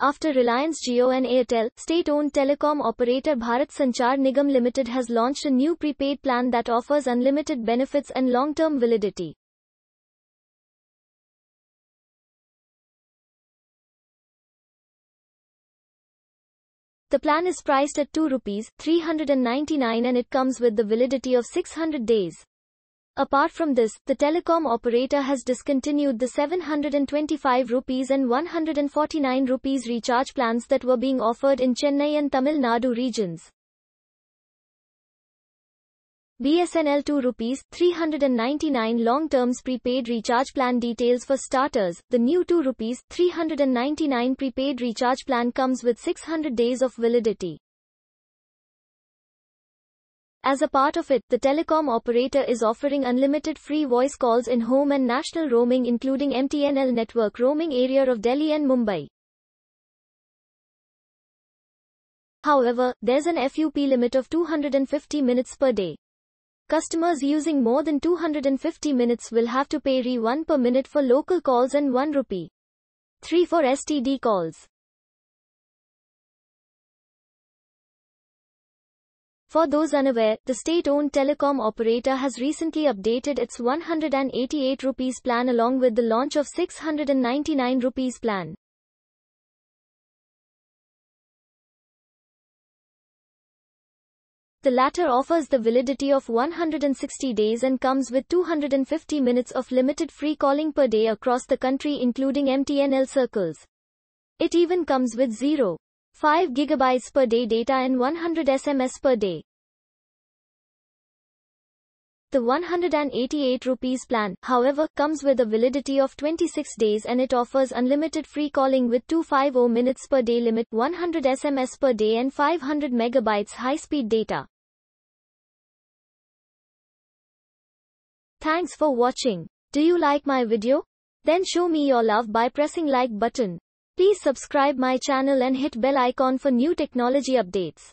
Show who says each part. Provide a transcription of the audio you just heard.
Speaker 1: After Reliance Jio and Airtel, state-owned telecom operator Bharat Sanchar Nigam Limited has launched a new prepaid plan that offers unlimited benefits and long-term validity. The plan is priced at 2 rupees 399 and it comes with the validity of 600 days. Apart from this, the telecom operator has discontinued the 725 rupees and 149 rupees recharge plans that were being offered in Chennai and Tamil Nadu regions. BSNL 2 rupees 399 long terms prepaid recharge plan details for starters. The new 2 rupees 399 prepaid recharge plan comes with 600 days of validity. As a part of it, the telecom operator is offering unlimited free voice calls in home and national roaming including MTNL network roaming area of Delhi and Mumbai. However, there's an FUP limit of 250 minutes per day. Customers using more than 250 minutes will have to pay Re 1 per minute for local calls and 1 rupee 3 for STD calls. For those unaware, the state-owned telecom operator has recently updated its 188 rupees plan along with the launch of 699 rupees plan. The latter offers the validity of 160 days and comes with 250 minutes of limited free calling per day across the country including MTNL circles. It even comes with zero 5 GB per day data and 100 SMS per day. The 188 rupees plan, however, comes with a validity of 26 days and it offers unlimited free calling with 250 minutes per day limit, 100 SMS per day and 500 megabytes high-speed data. Thanks for watching. Do you like my video? Then show me your love by pressing like button. Please subscribe my channel and hit bell icon for new technology updates.